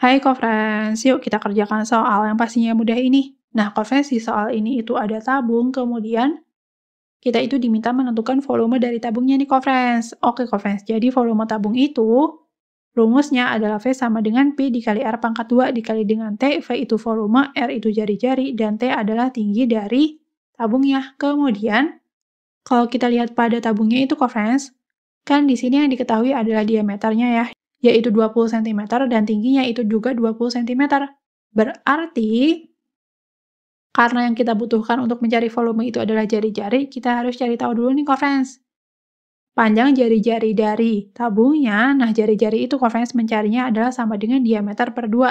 Hai Kofrens, yuk kita kerjakan soal yang pastinya mudah ini. Nah, di soal ini itu ada tabung, kemudian kita itu diminta menentukan volume dari tabungnya nih Kofrens. Oke Kofrens, jadi volume tabung itu rumusnya adalah V sama dengan P dikali R pangkat 2 dikali dengan T, V itu volume, R itu jari-jari, dan T adalah tinggi dari tabungnya. Kemudian, kalau kita lihat pada tabungnya itu Kofrens, kan di sini yang diketahui adalah diameternya ya, yaitu 20 cm dan tingginya itu juga 20 cm. Berarti karena yang kita butuhkan untuk mencari volume itu adalah jari-jari, kita harus cari tahu dulu nih covens. Panjang jari-jari dari tabungnya, nah jari-jari itu covens mencarinya adalah sama dengan diameter per 2.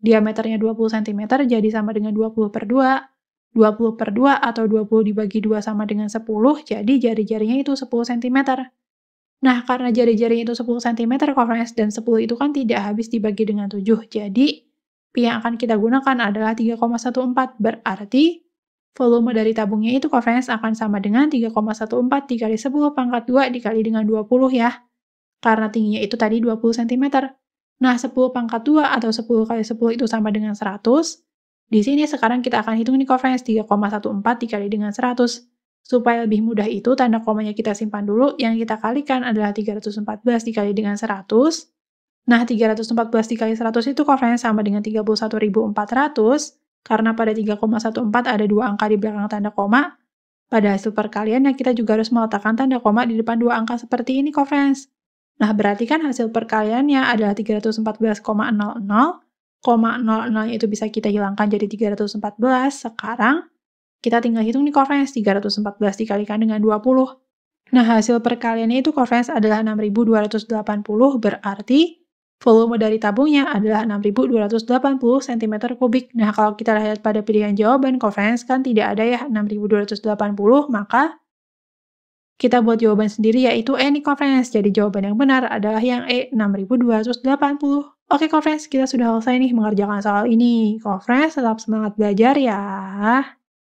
Diameternya 20 cm jadi sama dengan 20 per 2. 20 per 2 atau 20 dibagi 2 sama dengan 10, jadi jari-jarinya itu 10 cm. Nah, karena jari-jari itu 10 cm coverage dan 10 itu kan tidak habis dibagi dengan 7. Jadi, pi yang akan kita gunakan adalah 3,14. Berarti, volume dari tabungnya itu coverage akan sama dengan 3,14 dikali 10 pangkat 2 dikali dengan 20 ya. Karena tingginya itu tadi 20 cm. Nah, 10 pangkat 2 atau 10 kali 10 itu sama dengan 100. Di sini sekarang kita akan hitung nih coverage 3,14 dikali dengan 100. Supaya lebih mudah itu, tanda komanya kita simpan dulu, yang kita kalikan adalah 314 dikali dengan 100. Nah, 314 dikali 100 itu koefisiennya sama dengan 31.400, karena pada 3,14 ada dua angka di belakang tanda koma. Pada hasil perkalian, yang kita juga harus meletakkan tanda koma di depan dua angka seperti ini, koefisiens. Nah, berarti kan hasil perkaliannya adalah 314,00, 0,00 itu bisa kita hilangkan jadi 314 sekarang. Kita tinggal hitung nih covariance 314 dikalikan dengan 20. Nah, hasil perkaliannya itu covariance adalah 6.280, berarti volume dari tabungnya adalah 6.280 cm kubik. Nah, kalau kita lihat pada pilihan jawaban, covariance kan tidak ada ya 6.280, maka kita buat jawaban sendiri yaitu E nih covariance. Jadi jawaban yang benar adalah yang E, 6.280. Oke, covariance, kita sudah selesai nih mengerjakan soal ini. Covariance, tetap semangat belajar ya.